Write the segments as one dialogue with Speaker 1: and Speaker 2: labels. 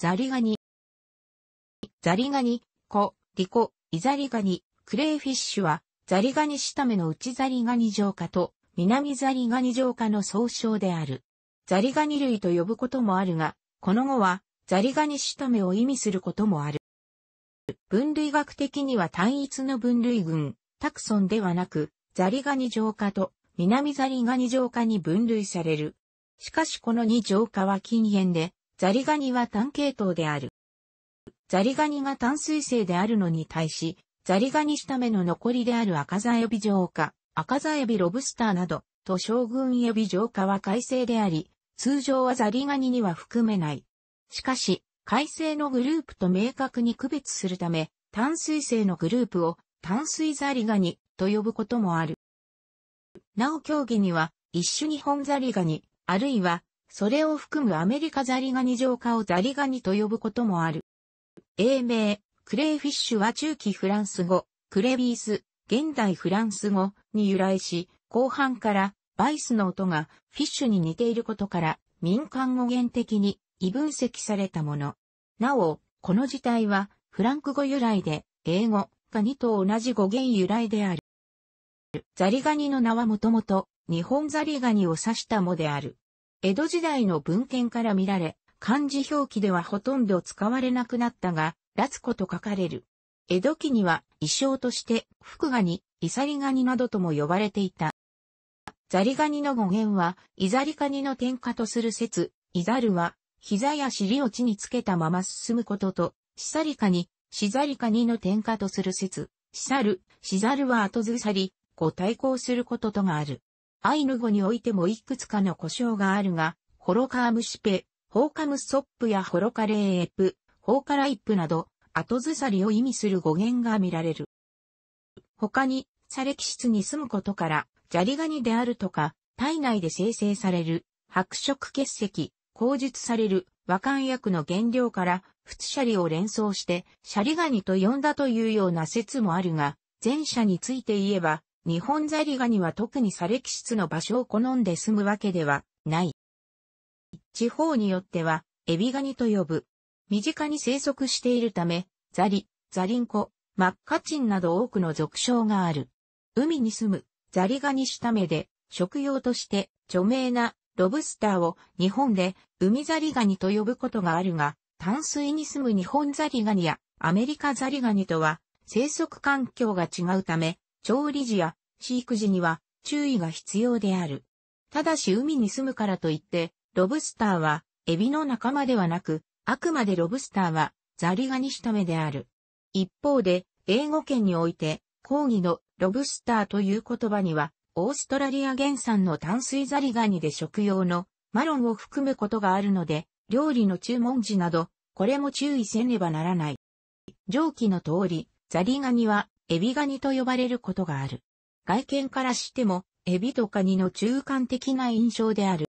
Speaker 1: ザリガニ。ザリガニ、コ、リコ、イザリガニ、クレイフィッシュは、ザリガニ下目の内ザリガニ浄化と、南ザリガニ浄化の総称である。ザリガニ類と呼ぶこともあるが、この後は、ザリガニ下目を意味することもある。分類学的には単一の分類群、タクソンではなく、ザリガニ浄化と南ザリガニ浄化に分類される。しかしこの2浄化は禁煙で、ザリガニは単系統である。ザリガニが単水性であるのに対し、ザリガニした目の残りである赤座エビ浄化、赤座エビロブスターなど、と将軍エビ浄化は改正であり、通常はザリガニには含めない。しかし、改正のグループと明確に区別するため、淡水性のグループを淡水ザリガニと呼ぶこともある。なお競技には、一種日本ザリガニ、あるいはそれを含むアメリカザリガニ浄化をザリガニと呼ぶこともある。英名、クレイフィッシュは中期フランス語、クレビース、現代フランス語に由来し、後半からバイスの音がフィッシュに似ていることから民間語源的に異分析されたもの。なお、この字体はフランク語由来で英語が2と同じ語源由来である。ザリガニの名はもともと日本ザリガニを指したもである。江戸時代の文献から見られ、漢字表記ではほとんど使われなくなったが、ラツコと書かれる。江戸期には、衣装として、福ガニ、イサリガニなどとも呼ばれていた。ザリガニの語源は、イザリカニの天下とする説、イザルは、膝や尻を地につけたまま進むことと、シサリカニ、シザリカニの天下とする説、シサル、シザルは後ずさり、こう対抗することとがある。アイヌ語においてもいくつかの故障があるが、ホロカームシペ、ホーカムソップやホロカレーエプ、ホーカライプなど、後ずさりを意味する語源が見られる。他に、サレキ質に住むことから、砂利ガニであるとか、体内で生成される、白色結石、口述される和漢薬の原料から、ツシャリを連想して、シャリガニと呼んだというような説もあるが、前者について言えば、日本ザリガニは特にサキシ質の場所を好んで住むわけではない。地方によっては、エビガニと呼ぶ。身近に生息しているため、ザリ、ザリンコ、マッカチンなど多くの俗称がある。海に住むザリガニ下目で、食用として著名なロブスターを日本で海ザリガニと呼ぶことがあるが、淡水に住む日本ザリガニやアメリカザリガニとは生息環境が違うため、調理時や飼育時には注意が必要である。ただし海に住むからといって、ロブスターはエビの仲間ではなく、あくまでロブスターはザリガニした目である。一方で、英語圏において、講義のロブスターという言葉には、オーストラリア原産の淡水ザリガニで食用のマロンを含むことがあるので、料理の注文時など、これも注意せねばならない。上記の通り、ザリガニはエビガニと呼ばれることがある。外見からしても、エビとカニの中間的な印象である。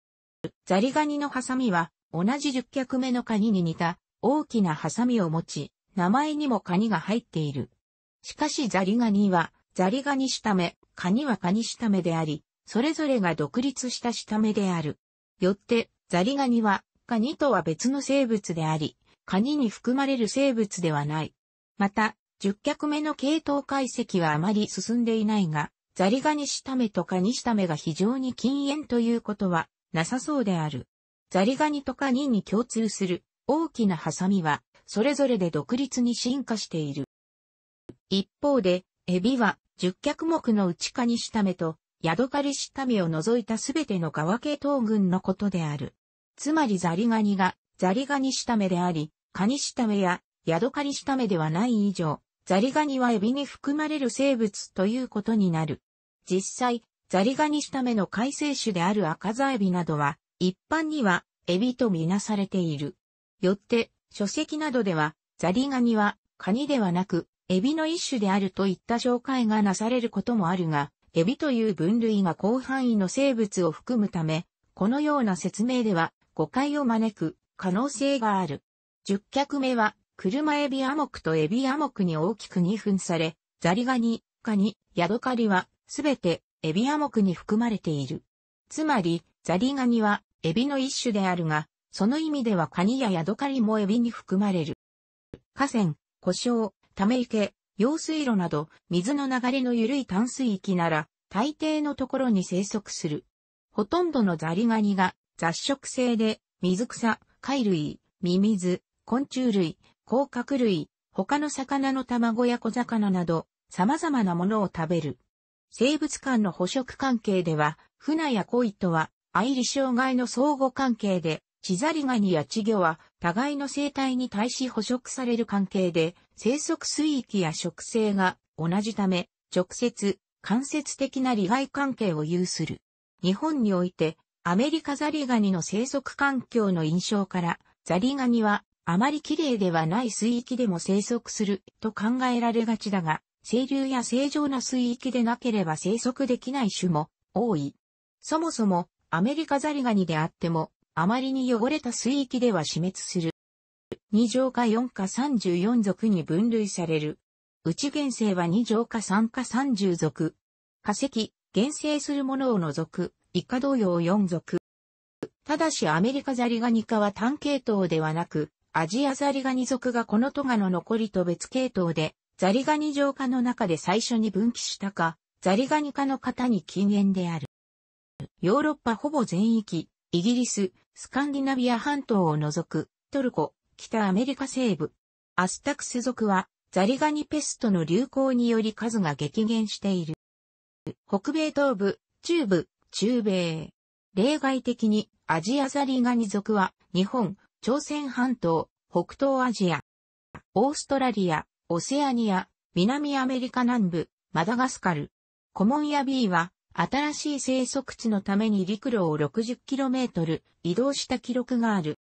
Speaker 1: ザリガニのハサミは、同じ十脚目のカニに似た大きなハサミを持ち、名前にもカニが入っている。しかしザリガニは、ザリガニ下目、カニはカニ下目であり、それぞれが独立した下目である。よって、ザリガニは、カニとは別の生物であり、カニに含まれる生物ではない。また、10脚目の系統解析はあまり進んでいないが、ザリガニシタメとかニシタメが非常に禁煙ということはなさそうである。ザリガニとかニンに共通する大きなハサミは、それぞれで独立に進化している。一方で、エビは、十脚目の内カニシタメと、ヤドカリシタメを除いたすべての側系統群のことである。つまりザリガニが、ザリガニシタメであり、カニシタメやヤドカリシタメではない以上、ザリガニはエビに含まれる生物ということになる。実際、ザリガニしための海生種である赤ザエビなどは、一般にはエビとみなされている。よって、書籍などでは、ザリガニはカニではなく、エビの一種であるといった紹介がなされることもあるが、エビという分類が広範囲の生物を含むため、このような説明では誤解を招く可能性がある。10脚目は車エビアモクとエビアモクに大きく2分され、ザリガニ、カニ、ヤドカリは、すべて、エビアモクに含まれている。つまり、ザリガニは、エビの一種であるが、その意味ではカニやヤドカリもエビに含まれる。河川、湖沼、ため池、用水路など、水の流れの緩い淡水域なら、大抵のところに生息する。ほとんどのザリガニが、雑食性で、水草、貝類、ミミズ、昆虫類、甲殻類、他の魚の卵や小魚など、様々なものを食べる。生物間の捕食関係では、フナやコイとは、愛理障害の相互関係で、チザリガニや稚魚は、互いの生態に対し捕食される関係で、生息水域や植生が同じため、直接、間接的な利害関係を有する。日本において、アメリカザリガニの生息環境の印象から、ザリガニはあまり綺麗ではない水域でも生息すると考えられがちだが、清流や正常な水域でなければ生息できない種も多い。そもそもアメリカザリガニであっても、あまりに汚れた水域では死滅する。二条か四か三十四属に分類される。内原生は二条か三か三十属。化石、原生するものを除く、以下同様四属。ただしアメリカザリガニ科は単系統ではなく、アジアザリガニ族がこのトガの残りと別系統で、ザリガニ浄化の中で最初に分岐したか、ザリガニ科の方に禁煙である。ヨーロッパほぼ全域、イギリス、スカンディナビア半島を除く、トルコ、北アメリカ西部。アスタクス族は、ザリガニペストの流行により数が激減している。北米東部、中部、中米。例外的にアジアザリガニ族は日本、朝鮮半島、北東アジア、オーストラリア、オセアニア、南アメリカ南部、マダガスカル。コモンヤ B は、新しい生息地のために陸路を 60km 移動した記録がある。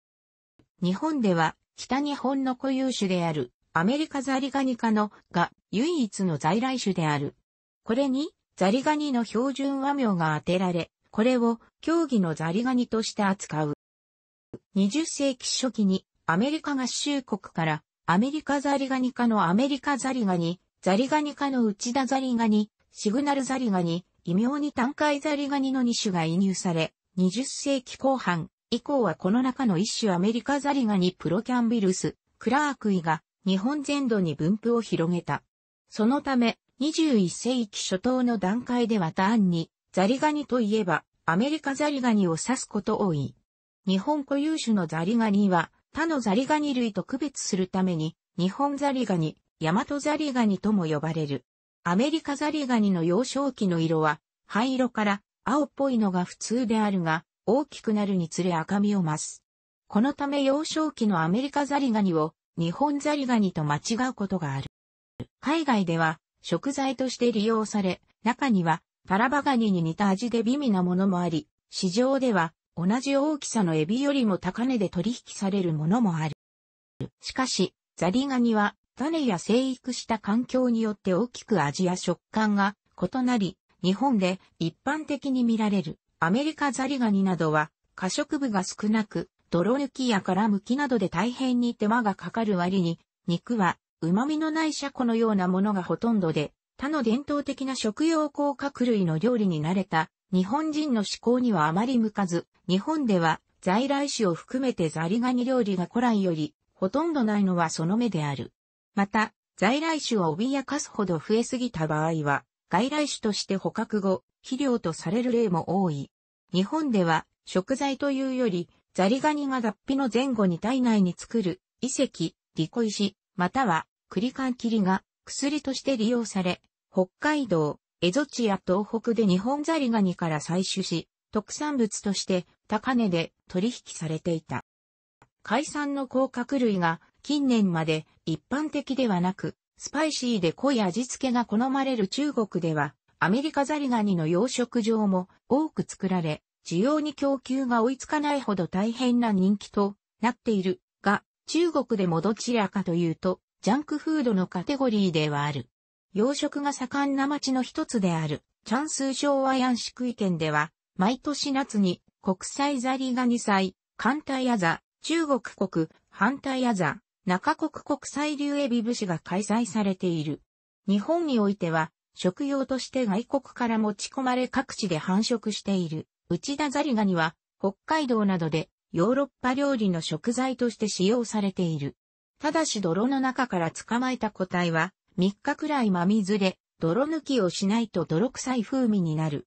Speaker 1: 日本では、北日本の固有種である、アメリカザリガニ科のが唯一の在来種である。これに、ザリガニの標準和名が当てられ、これを競技のザリガニとして扱う。20世紀初期にアメリカ合衆国からアメリカザリガニ科のアメリカザリガニ、ザリガニ科の内田ザリガニ、シグナルザリガニ、異名に単回ザリガニの2種が移入され、20世紀後半以降はこの中の一種アメリカザリガニプロキャンビルス、クラークイが日本全土に分布を広げた。そのため、21世紀初頭の段階では単にザリガニといえばアメリカザリガニを指すこと多い。日本固有種のザリガニは、他のザリガニ類と区別するために、日本ザリガニ、ヤマトザリガニとも呼ばれる。アメリカザリガニの幼少期の色は、灰色から青っぽいのが普通であるが、大きくなるにつれ赤みを増す。このため幼少期のアメリカザリガニを日本ザリガニと間違うことがある。海外では食材として利用され、中にはタラバガニに似た味で美味なものもあり、市場では同じ大きさのエビよりも高値で取引されるものもある。しかし、ザリガニは種や生育した環境によって大きく味や食感が異なり、日本で一般的に見られるアメリカザリガニなどは可食部が少なく、泥抜きや殻むきなどで大変に手間がかかる割に、肉は旨味のないシャコのようなものがほとんどで、他の伝統的な食用甲殻類の料理に慣れた日本人の思考にはあまり向かず、日本では在来種を含めてザリガニ料理が古来よりほとんどないのはその目である。また、在来種を脅かすほど増えすぎた場合は、外来種として捕獲後、肥料とされる例も多い。日本では、食材というより、ザリガニが脱皮の前後に体内に作る、遺跡、リコ石、または、クリカンキリが薬として利用され、北海道、蝦夷地や東北で日本ザリガニから採取し、特産物として高値で取引されていた。海産の甲殻類が近年まで一般的ではなく、スパイシーで濃い味付けが好まれる中国では、アメリカザリガニの養殖場も多く作られ、需要に供給が追いつかないほど大変な人気となっているが、中国でもどちらかというと、ジャンクフードのカテゴリーではある。養殖が盛んな町の一つである、チャンスー昭和安宿区意県では、毎年夏に国際ザリガニ祭、艦隊アザ、中国国、反対アザ、中国国際流エビ節が開催されている。日本においては、食用として外国から持ち込まれ各地で繁殖している。内田ザリガニは、北海道などでヨーロッパ料理の食材として使用されている。ただし泥の中から捕まえた個体は、3日くらい真水で泥抜きをしないと泥臭い風味になる。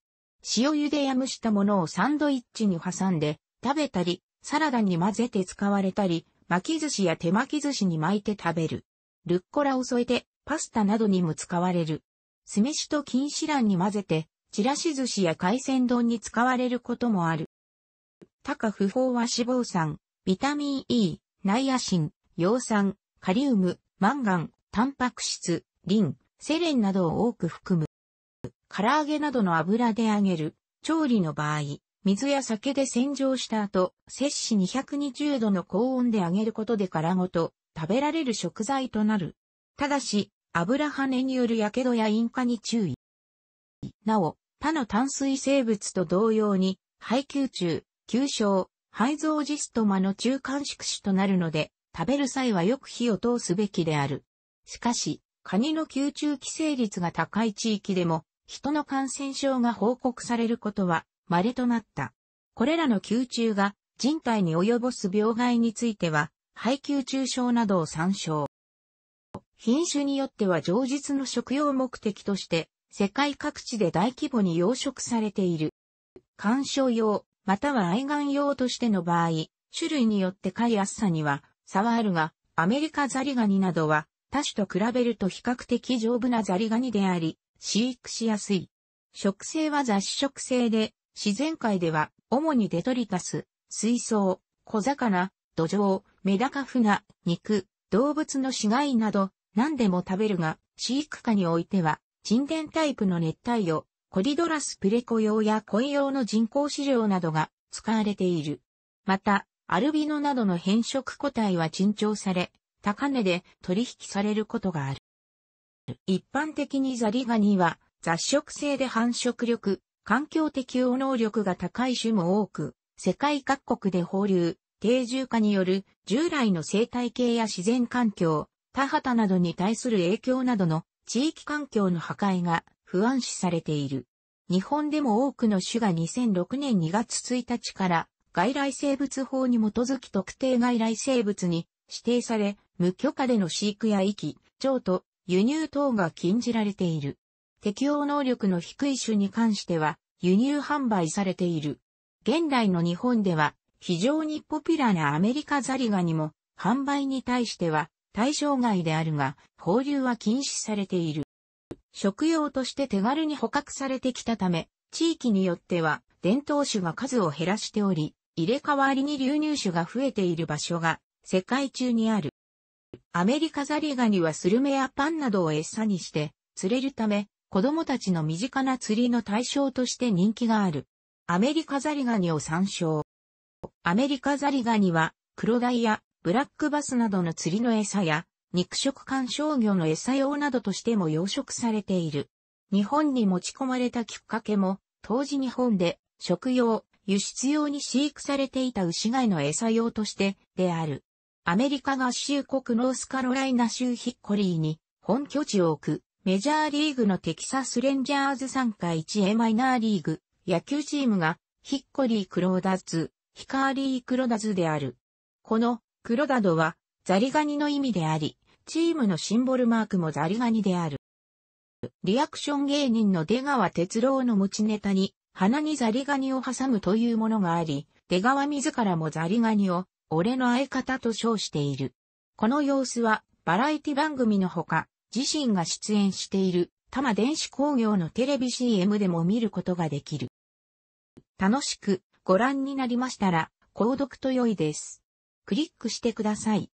Speaker 1: 塩茹でや蒸したものをサンドイッチに挟んで食べたり、サラダに混ぜて使われたり、巻き寿司や手巻き寿司に巻いて食べる。ルッコラを添えてパスタなどにも使われる。酢飯と錦糸卵に混ぜて、ちらし寿司や海鮮丼に使われることもある。高不飽和脂肪酸、ビタミン E、ナイアシン、葉酸、カリウム、マンガン、タンパク質、リン、セレンなどを多く含む。唐揚げなどの油で揚げる、調理の場合、水や酒で洗浄した後、摂氏220度の高温で揚げることで殻ごと食べられる食材となる。ただし、油跳ねによる火傷や引火に注意。なお、他の炭水生物と同様に、配給中、急症、肺臓ジストマの中間宿主となるので、食べる際はよく火を通すべきである。しかし、カニの吸虫規制率が高い地域でも、人の感染症が報告されることは稀となった。これらの吸虫が人体に及ぼす病害については、肺吸虫症などを参照。品種によっては常実の食用目的として、世界各地で大規模に養殖されている。観賞用、または愛玩用としての場合、種類によって飼いやすさには差はあるが、アメリカザリガニなどは他種と比べると比較的丈夫なザリガニであり、飼育しやすい。食性は雑食性で、自然界では、主にデトリタス、水槽、小魚、土壌、メダカ船、肉、動物の死骸など、何でも食べるが、飼育下においては、沈殿タイプの熱帯魚、コリドラスプレコ用や恋用の人工飼料などが使われている。また、アルビノなどの変色個体は珍重され、高値で取引されることがある。一般的にザリガニは雑食性で繁殖力、環境適応能力が高い種も多く、世界各国で放流、定住化による従来の生態系や自然環境、田畑などに対する影響などの地域環境の破壊が不安視されている。日本でも多くの種が2006年2月1日から外来生物法に基づき特定外来生物に指定され、無許可での飼育や遺棄、譲渡、輸入等が禁じられている。適応能力の低い種に関しては、輸入販売されている。現代の日本では、非常にポピュラーなアメリカザリガニも、販売に対しては、対象外であるが、放流は禁止されている。食用として手軽に捕獲されてきたため、地域によっては、伝統種が数を減らしており、入れ替わりに流入種が増えている場所が世界中にある。アメリカザリガニはスルメやパンなどを餌にして釣れるため、子供たちの身近な釣りの対象として人気がある。アメリカザリガニを参照。アメリカザリガニは、クロダイやブラックバスなどの釣りの餌や、肉食観賞魚の餌用などとしても養殖されている。日本に持ち込まれたきっかけも、当時日本で食用、輸出用に飼育されていた牛飼いの餌用としてである。アメリカ合衆国ノースカロライナ州ヒッコリーに本拠地を置くメジャーリーグのテキサスレンジャーズ参加 1A マイナーリーグ野球チームがヒッコリークローダズ、ヒカーリークロダズである。このクロダドはザリガニの意味であり、チームのシンボルマークもザリガニである。リアクション芸人の出川哲郎の持ちネタに、鼻にザリガニを挟むというものがあり、出川自らもザリガニを俺の相方と称している。この様子は、バラエティ番組のほか、自身が出演している、多摩電子工業のテレビ CM でも見ることができる。楽しくご覧になりましたら、購読と良いです。クリックしてください。